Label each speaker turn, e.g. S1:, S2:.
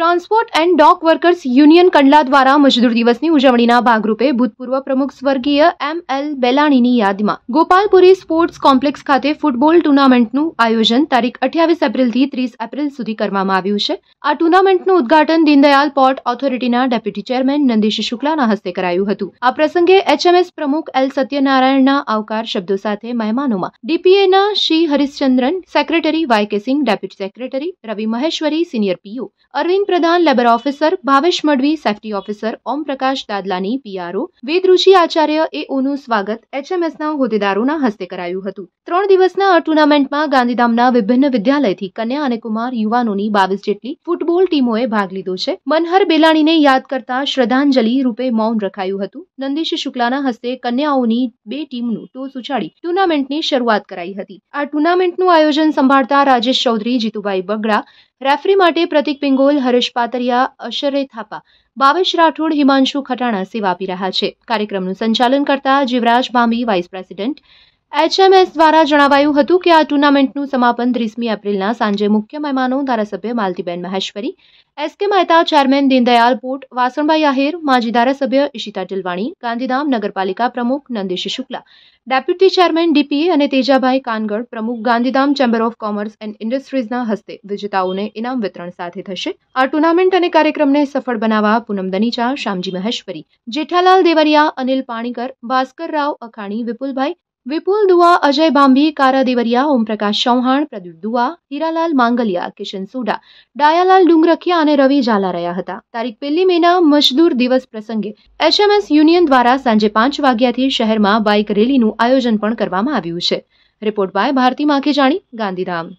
S1: transport and dock workers union Kandla દ્વારા મજદૂર દિવસની ઉજવણીના ભાગરૂપે ભૂતપૂર્વ પ્રમુખ સ્વર્ગીય એમ એલ બેલાણીની યાદમાં ગોપાલપુરી સ્પોર્ટ્સ કોમ્પ્લેક્સ ખાતે ફૂટબોલ ટુર્નામેન્ટનું આયોજન તારીખ અઠ્યાવીસ એપ્રિલથી ત્રીસ એપ્રિલ સુધી કરવામાં આવ્યું છે આ ટુર્નામેન્ટનું ઉદઘાટન દીનદયાલ પોર્ટ ઓથોરિટીના ડેપ્યુટી ચેરમેન નંદીશ શુક્લાના હસ્તે કરાયું હતું આ પ્રસંગે એચએમએસ પ્રમુખ એલ સત્યનારાયણના આવકાર શબ્દો સાથે મહેમાનોમાં ડીપીએના Shri Harishchandran secretary Y K Singh deputy secretary Ravi Maheshwari senior PU Arvind Pradhan labour officer Bhavesh Madvi safety officer Om Prakash Dadlani PRO Vedaruchi Acharya એઓનું સ્વાગત એચએમએસના હોદ્દેદારોના હસ્તે કરાયું હતું ત્રણ દિવસના આ ટુર્નામેન્ટમાં ગાંધીધામના વિભિન્ન વિદ્યાલયથી કન્યા અને કુમાર યુવાનોની બાવીસ જેટલી ફૂટબોલ ટીમોએ ભાગ લીધો છે મનહર બેલાણીને યાદ કરતા શ્રદ્ધાંજલિ રૂપે મૌન રખાયું હતું નંદીશ શુક્લાના હસ્તે કન્યાઓની બે ટીમનું ટોસ ઉછાળી ટુર્નામેન્ટની શરૂઆત કરાઈ હતી આ ટુર્નામેન્ટનું આયોજન સંભાળતા રાજેશ ચૌધરી જીતુભાઈ બગડા રેફરી માટે પ્રતિક પિંગોલ હર્ષ પાતરિયા અશરે થાપા બાવેશ રાઠોડ હિમાંશુ ખટાણા સેવા આપી રહ્યા છે કાર્યક્રમનું સંચાલન કરતા Jivraj Bhambhi vice president HMS દ્વારા જણાવાયું હતું કે આ ટુર્નામેન્ટનું સમાપન ત્રીસમી એપ્રિલના સાંજે મુખ્ય મહેમાનો ધારાસભ્ય Maltiben Maheshwari SK Mehta chairman Deendayal port Vasanbhai Ahir માજી ધારાસભ્ય ઈશિતા ટિલવાણી ગાંધીધામ નગરપાલિકા પ્રમુખ Nandish Shukla deputy chairman DPA અને તેજાભાઈ કાનગડ પ્રમુખ Gandhidham chamber of commerce and ઇન્ડસ્ટ્રીઝના હસ્તે વિજેતાઓને ઇનામ વિતરણ સાથે થશે આ ટુર્નામેન્ટ અને કાર્યક્રમને સફળ બનાવવા પૂનમ દનીચા શ્યામજી મહેશ્વરી જેઠાલાલ દેવરિયા અનિલ પાણીકર ભાસ્કર રાવ અખાણી વિપુલભાઈ વિપુલ દુઆ અજય બાંભી કારા દેવરિયા ઓમપ્રકાશ ચૌહાણ પ્રદીપ દુઆ હીરાલાલ માંગલિયા કિશન સુડા ડાયાલાલ ડુંગરખિયા અને રવિ ઝાલા રહ્યા હતા તારીખ પહેલી મેના મજદૂર દિવસ પ્રસંગે એસએમએસ યુનિયન દ્વારા સાંજે પાંચ વાગ્યાથી શહેરમાં બાઇક રેલીનું આયોજન પણ કરવામાં આવ્યું છે રિપોર્ટ બાય ભારતી માખીજાણી ગાંધીધામ